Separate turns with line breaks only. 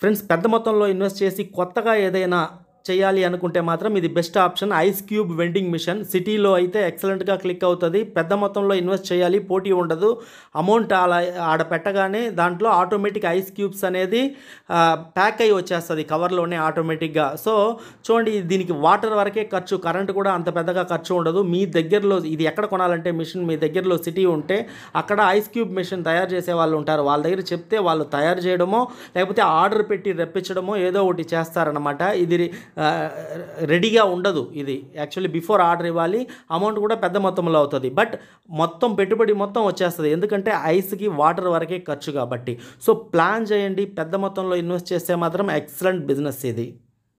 friends పెద్ద మొత్తంలో invest చేసి కొత్తగా ఏదైనా చేయాలి అనుకుంటే మాత్రం ఇది best option ice cube vending machine సిటీలో అయితే ఎక్సలెంట్గా క్లిక్ అవుతుంది పెద్ద మొత్తంలో ఇన్వెస్ట్ చేయాలి పోటీ ఉండదు అమౌంట్ అలా ఆడ పెట్టగానే దాంట్లో ఆటోమేటిక్ ఐస్ క్యూబ్స్ అనేది ప్యాక్ అయి వచ్చేస్తుంది కవర్లోనే ఆటోమేటిక్గా సో చూడండి దీనికి వాటర్ వరకే ఖర్చు కరెంట్ కూడా అంత పెద్దగా ఖర్చు ఉండదు మీ దగ్గరలో ఇది ఎక్కడ కొనాలంటే మిషన్ మీ దగ్గరలో సిటీ ఉంటే అక్కడ ఐస్ క్యూబ్ మిషన్ తయారు చేసే వాళ్ళు ఉంటారు వాళ్ళ దగ్గర చెప్తే వాళ్ళు తయారు చేయడమో లేకపోతే ఆర్డర్ పెట్టి రప్పించడమో ఏదో ఒకటి చేస్తారనమాట ఇది రెడీగా ఉండదు ఇది యాక్చువల్లీ బిఫోర్ ఆర్డర్ ఇవ్వాలి అమౌంట్ కూడా పెద్ద మొత్తంలో అవుతుంది బట్ మొత్తం పెట్టుబడి మొత్తం వచ్చేస్తుంది ఎందుకంటే ఐస్కి వాటర్ వరకే ఖర్చు కాబట్టి సో ప్లాన్ చేయండి పెద్ద మొత్తంలో ఇన్వెస్ట్ చేస్తే మాత్రం ఎక్సలెంట్ బిజినెస్ ఇది